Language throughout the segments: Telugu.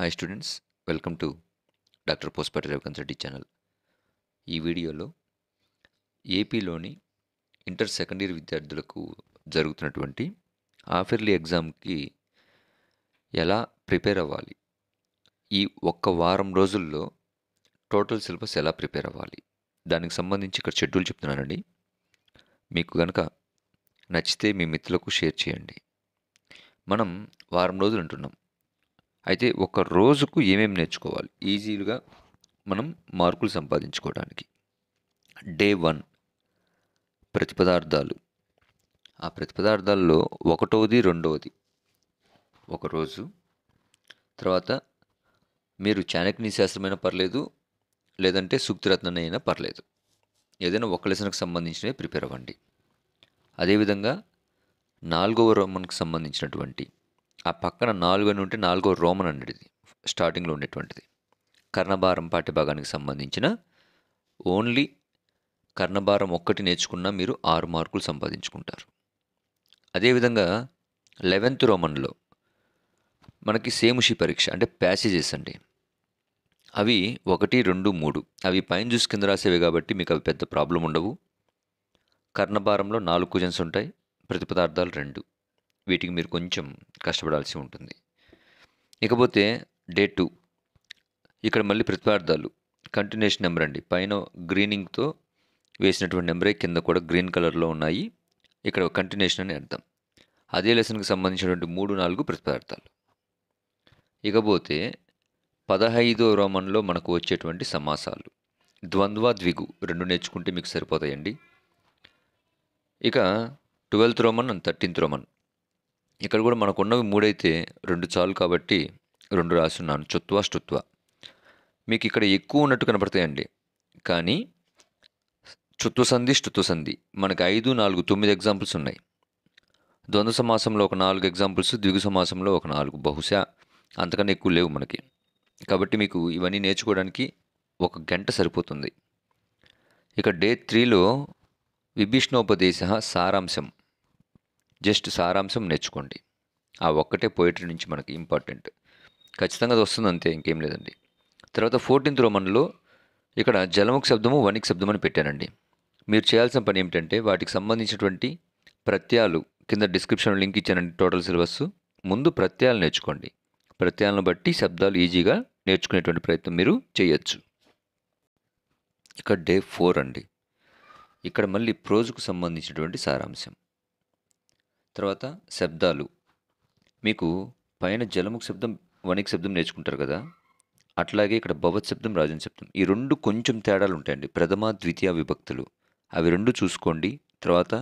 hi students welcome to doctor పోస్పటి రేవ్ కన్సల్టీ ఛానల్ ఈ వీడియోలో ఏపీలోని ఇంటర్ సెకండ్ ఇయర్ విద్యార్థులకు జరుగుతున్నటువంటి ఆఫర్లీ ఎగ్జామ్కి ఎలా ప్రిపేర్ అవ్వాలి ఈ ఒక్క వారం రోజుల్లో టోటల్ సిలబస్ ఎలా ప్రిపేర్ అవ్వాలి దానికి సంబంధించి ఇక్కడ షెడ్యూల్ చెప్తున్నానండి మీకు కనుక నచ్చితే మీ మిత్రులకు షేర్ చేయండి మనం వారం రోజులు అంటున్నాం అయితే ఒక రోజుకు ఏమేమి నేర్చుకోవాలి ఈజీగా మనం మార్కులు సంపాదించుకోవడానికి డే వన్ ప్రతిపదార్థాలు ఆ ప్రతిపదార్థాల్లో ఒకటోది రెండవది ఒకరోజు తర్వాత మీరు చాణక్యని శాస్త్రమైనా పర్లేదు లేదంటే సూక్తిరత్నం అయినా పర్లేదు ఏదైనా ఒక లెసన్కి సంబంధించినవి ప్రిపేర్ అవ్వండి అదేవిధంగా నాలుగవ రోమన్కి సంబంధించినటువంటి ఆ పక్కన నాలుగు అని ఉంటే నాలుగో రోమన్ అనేది స్టార్టింగ్లో ఉండేటువంటిది కర్ణభారం పాఠ్యభాగానికి సంబంధించిన ఓన్లీ కర్ణభారం ఒక్కటి నేర్చుకున్నా మీరు ఆరు మార్కులు సంపాదించుకుంటారు అదేవిధంగా లెవెన్త్ రోమన్లో మనకి సేముషి పరీక్ష అంటే ప్యాసేజెస్ అండి అవి ఒకటి రెండు మూడు అవి పైన చూసి కింద రాసేవి కాబట్టి మీకు అవి పెద్ద ప్రాబ్లం ఉండవు కర్ణభారంలో నాలుగు క్వశ్చన్స్ ఉంటాయి ప్రతి పదార్థాలు రెండు వీటికి మీరు కొంచెం కష్టపడాల్సి ఉంటుంది ఇకపోతే డే టూ ఇక్కడ మళ్ళీ ప్రతిపార్థాలు కంటిన్యూషన్ నెంబర్ అండి పైన గ్రీనింగ్తో వేసినటువంటి నెంబరే కింద కూడా గ్రీన్ కలర్లో ఉన్నాయి ఇక్కడ కంటిన్యూషన్ అని అర్థం అదే లెసన్కి సంబంధించినటువంటి మూడు నాలుగు ప్రతిపార్థాలు ఇకపోతే పదహైదో రోమన్లో మనకు వచ్చేటువంటి సమాసాలు ద్వంద్వ ద్విగు రెండు నేర్చుకుంటే మీకు సరిపోతాయండి ఇక twelfth Roman and thirteenth Roman ఇక్కడ కూడా మనకున్నవి మూడైతే రెండు చాలు కాబట్టి రెండు రాసున్నాను చుత్వ స్టుత్వ మీకు ఇక్కడ ఎక్కువ ఉన్నట్టు కనపడతాయండి కానీ చుత్వ సంధి స్టుత్వ సంధి మనకు ఐదు నాలుగు తొమ్మిది ఎగ్జాంపుల్స్ ఉన్నాయి ద్వంద్వ సమాసంలో ఒక నాలుగు ఎగ్జాంపుల్స్ ద్విగు సమాసంలో ఒక నాలుగు బహుశా అంతకన్నా ఎక్కువ లేవు మనకి కాబట్టి మీకు ఇవన్నీ నేర్చుకోవడానికి ఒక గంట సరిపోతుంది ఇక డే త్రీలో విభీష్ణోపదేశ సారాంశం జస్ట్ సారాంశం నేర్చుకోండి ఆ ఒక్కటే పోయిటరీ నుంచి మనకి ఇంపార్టెంట్ ఖచ్చితంగా అది వస్తుంది అంతే ఇంకేం లేదండి తర్వాత ఫోర్టీన్త్ రోమన్లో ఇక్కడ జలముఖ శబ్దము వణిక్ శబ్దం అని పెట్టానండి మీరు చేయాల్సిన పని ఏమిటంటే వాటికి సంబంధించినటువంటి ప్రత్యాలు కింద డిస్క్రిప్షన్ లింక్ ఇచ్చానండి టోటల్ సిలబస్ ముందు ప్రత్యాలు నేర్చుకోండి ప్రత్యాలను బట్టి శబ్దాలు ఈజీగా నేర్చుకునేటువంటి ప్రయత్నం మీరు చేయొచ్చు ఇక డే ఫోర్ అండి ఇక్కడ మళ్ళీ ప్రోజుకు సంబంధించినటువంటి సారాంశం తర్వాత శబ్దాలు మీకు పైన జలముఖ శబ్దం వణిక్ శబ్దం నేర్చుకుంటారు కదా అట్లాగే ఇక్కడ భవత్ శబ్దం రాజన్ శబ్దం ఈ రెండు కొంచెం తేడాలు ఉంటాయండి ప్రథమ ద్వితీయ విభక్తులు అవి రెండు చూసుకోండి తర్వాత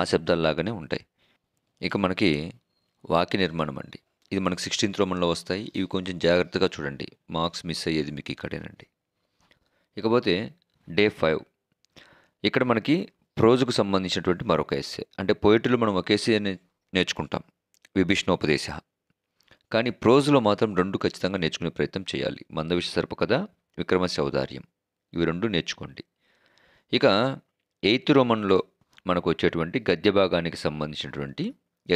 ఆ లాగానే ఉంటాయి ఇక మనకి వాక్య నిర్మాణం అండి ఇది మనకు సిక్స్టీన్త్ రోమన్లో వస్తాయి ఇవి కొంచెం జాగ్రత్తగా చూడండి మార్క్స్ మిస్ అయ్యేది మీకు ఇక్కడేనండి ఇకపోతే డే ఫైవ్ ఇక్కడ మనకి ప్రోజుకు సంబంధించినటువంటి మరొక ఎస్సే అంటే పోయిటరీలో మనం ఒక ఎస్సే నేర్చుకుంటాం విభీషణోపదేశ కానీ ప్రోజులో మాత్రం రెండు ఖచ్చితంగా నేర్చుకునే ప్రయత్నం చేయాలి మందవిష సర్పకథ విక్రమ సౌదార్యం ఇవి రెండు నేర్చుకోండి ఇక ఎయిత్ రోమన్లో మనకు వచ్చేటువంటి గద్య భాగానికి సంబంధించినటువంటి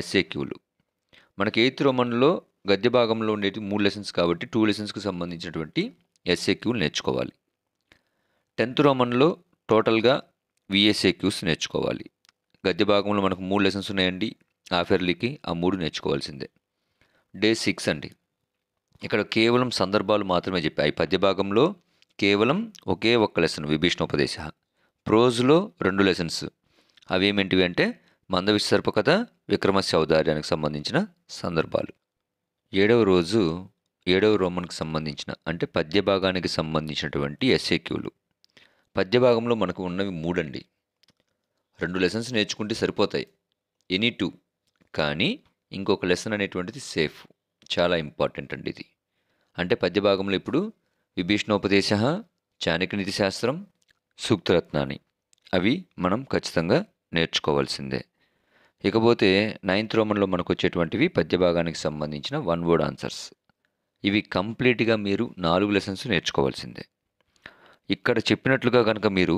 ఎస్ఏక్యూలు మనకి ఎయిత్ రోమన్లో గద్య భాగంలో ఉండేటి మూడు లెసన్స్ కాబట్టి టూ లెసన్స్కి సంబంధించినటువంటి ఎస్ఏక్యూలు నేర్చుకోవాలి టెన్త్ రోమన్లో టోటల్గా విఎస్ఏక్యూస్ నేర్చుకోవాలి గద్య భాగంలో మనకు మూడు లెసన్స్ ఉన్నాయండి ఆఫర్లీకి ఆ మూడు నేర్చుకోవాల్సిందే డే సిక్స్ అండి ఇక్కడ కేవలం సందర్భాలు మాత్రమే చెప్పాయి పద్య భాగంలో కేవలం ఒకే ఒక్క లెసన్ విభీషణోపదేశ ప్రోజ్లో రెండు లెసన్స్ అవి ఏమేంటివి అంటే మంద సర్పకథ విక్రమస్య ఔదార్యానికి సంబంధించిన సందర్భాలు ఏడవ రోజు ఏడవ రోమన్కి సంబంధించిన అంటే పద్య భాగానికి సంబంధించినటువంటి ఎస్ఏక్యూలు పద్యభాగంలో మనకు ఉన్నవి మూడండి రెండు లెసన్స్ నేర్చుకుంటే సరిపోతాయి ఎనీ టూ కానీ ఇంకొక లెసన్ అనేటువంటిది సేఫ్ చాలా ఇంపార్టెంట్ అండి ఇది అంటే పద్యభాగంలో ఇప్పుడు విభీషణోపదేశ చాణక్య నీతి శాస్త్రం సూక్తరత్నాన్ని అవి మనం ఖచ్చితంగా నేర్చుకోవాల్సిందే ఇకపోతే నైన్త్ రోమన్లో మనకు వచ్చేటువంటివి పద్యభాగానికి సంబంధించిన వన్ వర్డ్ ఆన్సర్స్ ఇవి కంప్లీట్గా మీరు నాలుగు లెసన్స్ నేర్చుకోవాల్సిందే ఇక్కడ చెప్పినట్లుగా కనుక మీరు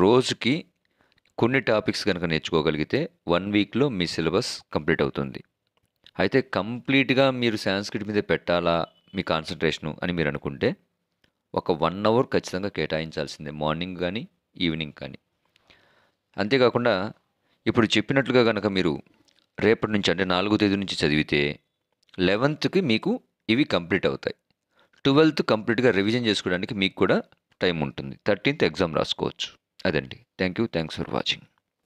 రోజుకి కొన్ని టాపిక్స్ కనుక నేర్చుకోగలిగితే వన్ వీక్లో మీ సిలబస్ కంప్లీట్ అవుతుంది అయితే కంప్లీట్గా మీరు సాంస్క్రిట్ మీద పెట్టాలా మీ కాన్సన్ట్రేషను అని మీరు అనుకుంటే ఒక వన్ అవర్ ఖచ్చితంగా కేటాయించాల్సిందే మార్నింగ్ కానీ ఈవినింగ్ కానీ అంతేకాకుండా ఇప్పుడు చెప్పినట్లుగా కనుక మీరు రేపటి నుంచి అంటే నాలుగో తేదీ నుంచి చదివితే లెవెన్త్కి మీకు ఇవి కంప్లీట్ అవుతాయి ట్వెల్త్ కంప్లీట్గా రివిజన్ చేసుకోవడానికి మీకు కూడా టైం ఉంటుంది థర్టీన్త్ ఎగ్జామ్ రాసుకోవచ్చు అదండి thank you thanks for watching